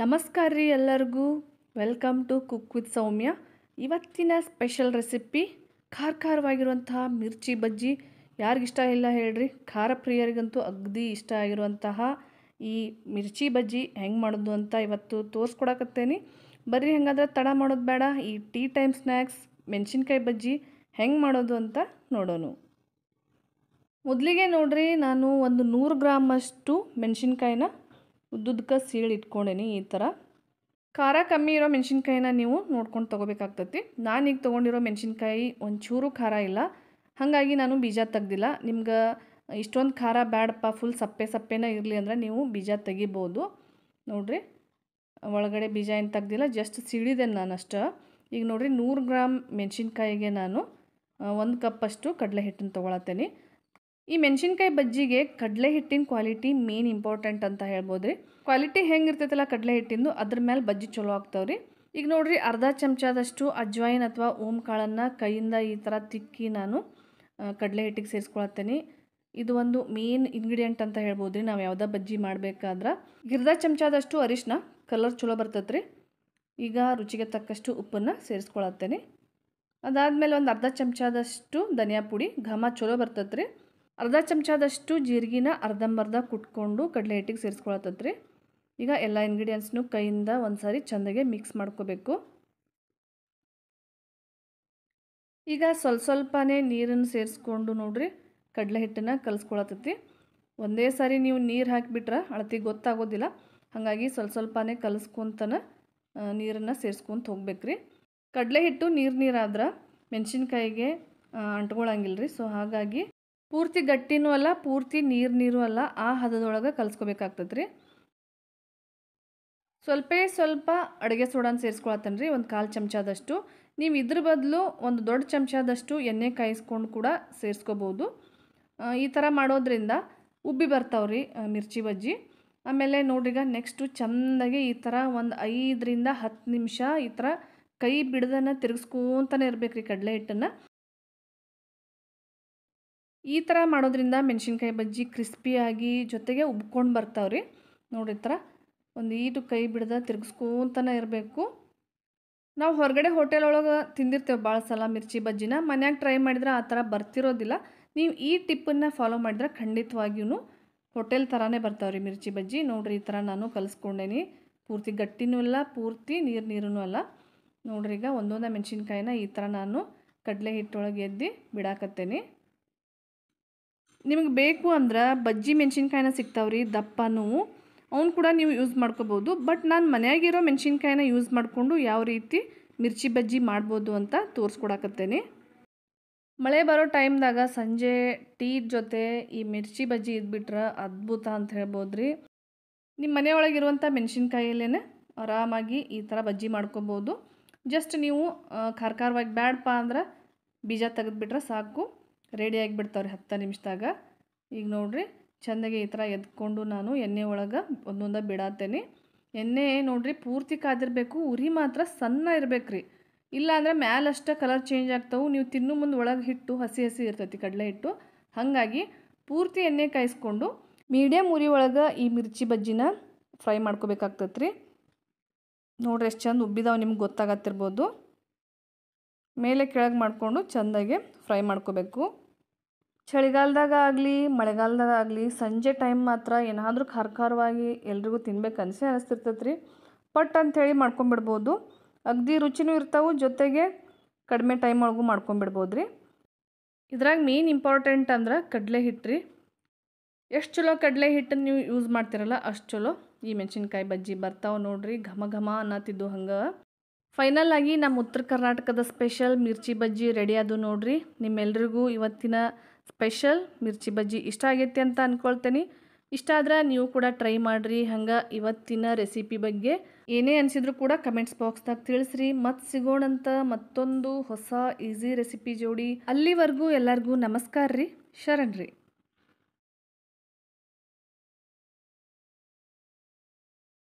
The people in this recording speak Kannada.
ನಮಸ್ಕಾರ ರೀ ಎಲ್ಲರಿಗೂ welcome to cook with Soumya ಇವತ್ತಿನ ಸ್ಪೆಷಲ್ ರೆಸಿಪಿ ಖಾರ ಖಾರವಾಗಿರುವಂತಹ ಮಿರ್ಚಿ ಬಜ್ಜಿ ಯಾರಿಗಿಷ್ಟ ಇಲ್ಲ ಹೇಳ್ರಿ ಖಾರ ಪ್ರಿಯರಿಗಂತೂ ಅಗ್ದಿ ಇಷ್ಟ ಆಗಿರುವಂತಹ ಈ ಮಿರ್ಚಿ ಬಜ್ಜಿ ಹೆಂಗೆ ಮಾಡೋದು ಅಂತ ಇವತ್ತು ತೋರಿಸ್ಕೊಡಕತ್ತೇನೆ ಬರ್ರಿ ಹೆಂಗಾದ್ರೆ ತಡ ಮಾಡೋದು ಬೇಡ ಈ ಟೀ ಟೈಮ್ ಸ್ನ್ಯಾಕ್ಸ್ ಮೆಣಸಿನ್ಕಾಯಿ ಬಜ್ಜಿ ಹೆಂಗೆ ಮಾಡೋದು ಅಂತ ನೋಡೋಣ ಮೊದಲಿಗೆ ನೋಡ್ರಿ ನಾನು ಒಂದು ನೂರು ಗ್ರಾಮಷ್ಟು ಮೆಣಸಿನ್ಕಾಯಿನ ಉದ್ದುದ್ದಕ್ಕೆ ಸೀಳು ಇಟ್ಕೊಂಡೇನಿ ಈ ಥರ ಖಾರ ಕಮ್ಮಿ ಇರೋ ಮೆಣಸಿನ್ಕಾಯಿನ ನೀವು ನೋಡ್ಕೊಂಡು ತೊಗೋಬೇಕಾಗ್ತತಿ ನಾನೀಗ ತೊಗೊಂಡಿರೋ ಮೆಣಸಿನ್ಕಾಯಿ ಒಂಚೂರು ಖಾರ ಇಲ್ಲ ಹಾಗಾಗಿ ನಾನು ಬೀಜ ತೆಗ್ದಿಲ್ಲ ನಿಮ್ಗೆ ಇಷ್ಟೊಂದು ಖಾರ ಬ್ಯಾಡಪ್ಪ ಫುಲ್ ಸಪ್ಪೆ ಸಪ್ಪೆನ ಇರಲಿ ಅಂದರೆ ನೀವು ಬೀಜ ತೆಗಿಬೋದು ನೋಡಿರಿ ಒಳಗಡೆ ಬೀಜ ಏನು ತೆಗ್ದಿಲ್ಲ ಜಸ್ಟ್ ಸೀಳಿದೆ ನಾನು ಅಷ್ಟು ಈಗ ನೋಡಿರಿ ನೂರು ಗ್ರಾಮ್ ಮೆಣಸಿನ್ಕಾಯಿಗೆ ನಾನು ಒಂದು ಕಪ್ಪಷ್ಟು ಕಡಲೆ ಹಿಟ್ಟನ್ನು ತೊಗೊಳತ್ತೇನೆ ಈ ಮೆಣಸಿನ್ಕಾಯಿ ಬಜ್ಜಿಗೆ ಕಡಲೆ ಹಿಟ್ಟಿನ ಕ್ವಾಲಿಟಿ ಮೇನ್ ಇಂಪಾರ್ಟೆಂಟ್ ಅಂತ ಹೇಳ್ಬೋದು ರೀ ಕ್ವಾಲಿಟಿ ಹೆಂಗೆ ಇರ್ತೈತಲ್ಲ ಕಡಲೆ ಹಿಟ್ಟಿಂದು ಅದ್ರ ಮೇಲೆ ಬಜ್ಜಿ ಚಲೋ ಆಗ್ತಾವೆ ರೀ ಈಗ ನೋಡಿರಿ ಅರ್ಧ ಚಮಚದಷ್ಟು ಅಜ್ವಾಯಿನ್ ಅಥವಾ ಓಮ್ ಕಾಳನ್ನು ಕೈಯಿಂದ ಈ ಥರ ತಿಕ್ಕಿ ನಾನು ಕಡಲೆ ಹಿಟ್ಟಿಗೆ ಸೇರಿಸ್ಕೊಳತ್ತೇನೆ ಇದು ಒಂದು ಮೇನ್ ಇಂಗ್ರೀಡಿಯೆಂಟ್ ಅಂತ ಹೇಳ್ಬೋದು ರೀ ನಾವು ಯಾವುದೋ ಬಜ್ಜಿ ಮಾಡಬೇಕಾದ್ರೆ ಗಿರ್ಧ ಚಮಚದಷ್ಟು ಅರಿಶಿನ ಕಲರ್ ಚಲೋ ಬರ್ತೈತೆ ರೀ ಈಗ ರುಚಿಗೆ ತಕ್ಕಷ್ಟು ಉಪ್ಪನ್ನು ಸೇರಿಸ್ಕೊಳತ್ತೇನೆ ಅದಾದಮೇಲೆ ಒಂದು ಅರ್ಧ ಚಮಚದಷ್ಟು ಧನಿಯಾ ಪುಡಿ ಘಮ ಚಲೋ ಬರ್ತೈತೆ ರೀ ಅರ್ಧ ಚಮಚದಷ್ಟು ಜೀರಿಗೆನ ಅರ್ಧಂಬರ್ಧ ಕುಟ್ಕೊಂಡು ಕಡಲೆ ಹಿಟ್ಟಿಗೆ ಸೇರಿಸ್ಕೊಳತ್ತದ್ರಿ ಈಗ ಎಲ್ಲ ಇಂಗ್ರೀಡಿಯೆಂಟ್ಸ್ನು ಕೈಯಿಂದ ಒಂದು ಸಾರಿ ಚೆಂದಾಗೆ ಮಿಕ್ಸ್ ಮಾಡ್ಕೋಬೇಕು ಈಗ ಸ್ವಲ್ಪ ಸ್ವಲ್ಪನೇ ನೀರನ್ನು ಸೇರಿಸ್ಕೊಂಡು ನೋಡಿರಿ ಕಡಲೆ ಹಿಟ್ಟನ್ನ ಕಲಿಸ್ಕೊಳತತಿ ಒಂದೇ ಸಾರಿ ನೀವು ನೀರು ಹಾಕಿಬಿಟ್ರೆ ಅಳತಿ ಗೊತ್ತಾಗೋದಿಲ್ಲ ಹಾಗಾಗಿ ಸ್ವಲ್ಪ ಸ್ವಲ್ಪನೇ ಕಲಿಸ್ಕೊತನ ನೀರನ್ನು ಸೇರಿಸ್ಕೊಂತ ಹೋಗ್ಬೇಕ್ರಿ ಕಡಲೆ ಹಿಟ್ಟು ನೀರು ನೀರಾದ್ರೆ ಮೆಣಸಿನ್ಕಾಯಿಗೆ ಅಂಟ್ಕೊಳಂಗಿಲ್ಲ ರೀ ಸೊ ಹಾಗಾಗಿ ಪೂರ್ತಿ ಗಟ್ಟಿನೂ ಅಲ್ಲ ಪೂರ್ತಿ ನೀರು ನೀರು ಅಲ್ಲ ಆ ಹದದೊಳಗೆ ಕಲಿಸ್ಕೋಬೇಕಾಗ್ತದೆ ರೀ ಸ್ವಲ್ಪ ಸ್ವಲ್ಪ ಅಡುಗೆ ಸೋಡಾನ ಸೇರಿಸ್ಕೊಳತ್ತೇನೆ ರೀ ಒಂದು ಕಾಲು ಚಮಚದಷ್ಟು ನೀವು ಇದ್ರ ಬದಲು ಒಂದು ದೊಡ್ಡ ಚಮಚದಷ್ಟು ಎಣ್ಣೆ ಕಾಯಿಸ್ಕೊಂಡು ಕೂಡ ಸೇರಿಸ್ಕೋಬೋದು ಈ ಥರ ಮಾಡೋದ್ರಿಂದ ಉಬ್ಬಿ ಬರ್ತಾವ್ರಿ ಮಿರ್ಚಿ ಬಜ್ಜಿ ಆಮೇಲೆ ನೋಡ್ರಿಗ ನೆಕ್ಸ್ಟು ಚೆಂದಾಗಿ ಈ ಥರ ಒಂದು ಐದರಿಂದ ಹತ್ತು ನಿಮಿಷ ಈ ಥರ ಕೈ ಬಿಡ್ದನ್ನು ತಿರುಗಿಸ್ಕೊಂತಾನೆ ಇರಬೇಕ್ರಿ ಕಡಲೆ ಹಿಟ್ಟನ್ನು ಈ ಥರ ಮಾಡೋದ್ರಿಂದ ಮೆಣಸಿನ್ಕಾಯಿ ಬಜ್ಜಿ ಕ್ರಿಸ್ಪಿಯಾಗಿ ಜೊತೆಗೆ ಉಬ್ಕೊಂಡು ಬರ್ತಾವ್ರಿ ನೋಡಿ ಥರ ಒಂದು ಈಟು ಕೈ ಬಿಡ್ದ ತಿರ್ಗಿಸ್ಕೊಂತನೇ ಇರಬೇಕು ನಾವು ಹೊರಗಡೆ ಹೋಟೆಲ್ ಒಳಗೆ ತಿಂದಿರ್ತೇವೆ ಭಾಳ ಸಲ ಮಿರ್ಚಿ ಬಜ್ಜಿನ ಮನ್ಯಾಗ ಟ್ರೈ ಮಾಡಿದ್ರೆ ಆ ಥರ ಬರ್ತಿರೋದಿಲ್ಲ ನೀವು ಈ ಟಿಪ್ಪನ್ನು ಫಾಲೋ ಮಾಡಿದ್ರೆ ಖಂಡಿತವಾಗಿಯೂ ಹೋಟೆಲ್ ಥರನೇ ಬರ್ತಾವ್ರಿ ಮಿರ್ಚಿ ಬಜ್ಜಿ ನೋಡಿರಿ ಈ ಥರ ನಾನು ಕಲಿಸ್ಕೊಂಡೇನಿ ಪೂರ್ತಿ ಗಟ್ಟಿನೂ ಅಲ್ಲ ಪೂರ್ತಿ ನೀರು ನೀರೂ ಅಲ್ಲ ನೋಡ್ರಿ ಈಗ ಒಂದೊಂದೇ ಮೆಣಸಿನ್ಕಾಯಿನ ಈ ಥರ ನಾನು ಕಡಲೆ ಹಿಟ್ಟೊಳಗೆ ಎದ್ದು ಬಿಡಾಕತ್ತೇನೆ ನಿಮಗೆ ಬೇಕು ಅಂದ್ರೆ ಬಜ್ಜಿ ಮೆಣಸಿನ್ಕಾಯಿನ ರೀ ದಪ್ಪನೂ ಅವ್ನು ಕೂಡ ನೀವು ಯೂಸ್ ಮಾಡ್ಕೋಬೋದು ಬಟ್ ನಾನು ಮನೆಯಾಗಿರೋ ಮೆಣಸಿನ್ಕಾಯಿನ ಯೂಸ್ ಮಾಡಿಕೊಂಡು ಯಾವ ರೀತಿ ಮಿರ್ಚಿ ಬಜ್ಜಿ ಮಾಡ್ಬೋದು ಅಂತ ತೋರಿಸ್ಕೊಡಕತ್ತೇನೆ ಮಳೆ ಬರೋ ಟೈಮ್ದಾಗ ಸಂಜೆ ಟೀ ಜೊತೆ ಈ ಮಿರ್ಚಿ ಬಜ್ಜಿ ಇದ್ಬಿಟ್ರೆ ಅದ್ಭುತ ಅಂತ ಹೇಳ್ಬೋದು ರೀ ನಿಮ್ಮ ಮನೆಯೊಳಗಿರುವಂಥ ಮೆಣಸಿನ್ಕಾಯಿಯಲ್ಲೇ ಆರಾಮಾಗಿ ಈ ಥರ ಬಜ್ಜಿ ಮಾಡ್ಕೊಬೋದು ಜಸ್ಟ್ ನೀವು ಖಾರ ಖಾರವಾಗಿ ಬ್ಯಾಡಪ್ಪ ಅಂದ್ರೆ ಬೀಜ ತೆಗೆದುಬಿಟ್ರೆ ಸಾಕು ರೆಡಿಯಾಗಿ ರೀ ಹತ್ತು ನಿಮಿಷದಾಗ ಈಗ ನೋಡಿರಿ ಚೆಂದಾಗಿ ಈ ಥರ ಎದ್ಕೊಂಡು ನಾನು ಎಣ್ಣೆ ಒಳಗೆ ಒಂದೊಂದು ಬಿಡಾತೇನೆ ಎಣ್ಣೆ ನೋಡಿರಿ ಪೂರ್ತಿ ಕಾದಿರಬೇಕು ಉರಿ ಮಾತ್ರ ಸಣ್ಣ ಇರಬೇಕು ರೀ ಇಲ್ಲಾಂದರೆ ಮ್ಯಾಲಷ್ಟೇ ಕಲರ್ ಚೇಂಜ್ ಆಗ್ತಾವೆ ನೀವು ತಿನ್ನು ಮುಂದೆ ಒಳಗೆ ಹಿಟ್ಟು ಹಸಿ ಹಸಿ ಇರ್ತೈತಿ ಕಡಲೆ ಹಿಟ್ಟು ಹಾಗಾಗಿ ಪೂರ್ತಿ ಎಣ್ಣೆ ಕಾಯಿಸ್ಕೊಂಡು ಮೀಡಿಯಮ್ ಉರಿ ಒಳಗೆ ಈ ಮಿರ್ಚಿ ಬಜ್ಜಿನ ಫ್ರೈ ಮಾಡ್ಕೋಬೇಕಾಗ್ತತ್ರಿ ನೋಡ್ರಿ ಎಷ್ಟು ಚಂದ ಉಬ್ಬಿದಾವೆ ನಿಮ್ಗೆ ಗೊತ್ತಾಗತ್ತಿರ್ಬೋದು ಮೇಲೆ ಕೆಳಗೆ ಮಾಡಿಕೊಂಡು ಚೆಂದಾಗೆ ಫ್ರೈ ಮಾಡ್ಕೋಬೇಕು ಚಳಿಗಾಲದಾಗ ಆಗಲಿ ಮಳೆಗಾಲದಾಗ ಆಗಲಿ ಸಂಜೆ ಟೈಮ್ ಮಾತ್ರ ಏನಾದರೂ ಖಾರ ಖಾರವಾಗಿ ಎಲ್ರಿಗೂ ತಿನ್ಬೇಕು ಅನಿಸೇ ಅನಿಸ್ತಿರ್ತೈತೆ ರೀ ಪಟ್ ಅಂಥೇಳಿ ಮಾಡ್ಕೊಂಬಿಡ್ಬೋದು ಅಗದಿ ರುಚಿನೂ ಇರ್ತಾವೆ ಜೊತೆಗೆ ಕಡಿಮೆ ಟೈಮ್ ಒಳಗೂ ಮಾಡ್ಕೊಂಬಿಡ್ಬೋದು ರೀ ಇದ್ರಾಗ ಮೇನ್ ಇಂಪಾರ್ಟೆಂಟ್ ಅಂದ್ರೆ ಕಡಲೆ ಹಿಟ್ಟು ರೀ ಎಷ್ಟು ಚಲೋ ಕಡಲೆ ಹಿಟ್ಟನ್ನು ನೀವು ಯೂಸ್ ಮಾಡ್ತಿರಲ್ಲ ಅಷ್ಟು ಚಲೋ ಈ ಮೆಣಸಿನ್ಕಾಯಿ ಬಜ್ಜಿ ಬರ್ತಾವೆ ನೋಡಿರಿ ಘಮ ಘಮ ಅನ್ನತ್ತಿದ್ದು ಹಂಗೆ ಫೈನಲ್ ಆಗಿ ನಮ್ಮ ಉತ್ತರ ಕರ್ನಾಟಕದ ಸ್ಪೆಷಲ್ ಮಿರ್ಚಿ ಬಜ್ಜಿ ರೆಡಿ ಅದು ನೋಡ್ರಿ ನಿಮ್ಮೆಲ್ರಿಗೂ ಇವತ್ತಿನ ಸ್ಪೆಷಲ್ ಮಿರ್ಚಿ ಬಜ್ಜಿ ಇಷ್ಟ ಆಗೈತೆ ಅಂತ ಅಂದ್ಕೊಳ್ತೇನೆ ಇಷ್ಟ ಆದ್ರೆ ನೀವು ಕೂಡ ಟ್ರೈ ಮಾಡಿರಿ ಹಂಗೆ ಇವತ್ತಿನ ರೆಸಿಪಿ ಬಗ್ಗೆ ಏನೇ ಅನಿಸಿದ್ರು ಕೂಡ ಕಮೆಂಟ್ಸ್ ಬಾಕ್ಸ್ದಾಗ ತಿಳಿಸ್ರಿ ಮತ್ತೆ ಸಿಗೋಣಂತ ಮತ್ತೊಂದು ಹೊಸ ಈಸಿ ರೆಸಿಪಿ ಜೋಡಿ ಅಲ್ಲಿವರೆಗೂ ಎಲ್ಲರಿಗೂ ನಮಸ್ಕಾರ ರೀ ಶರಣ್ರಿ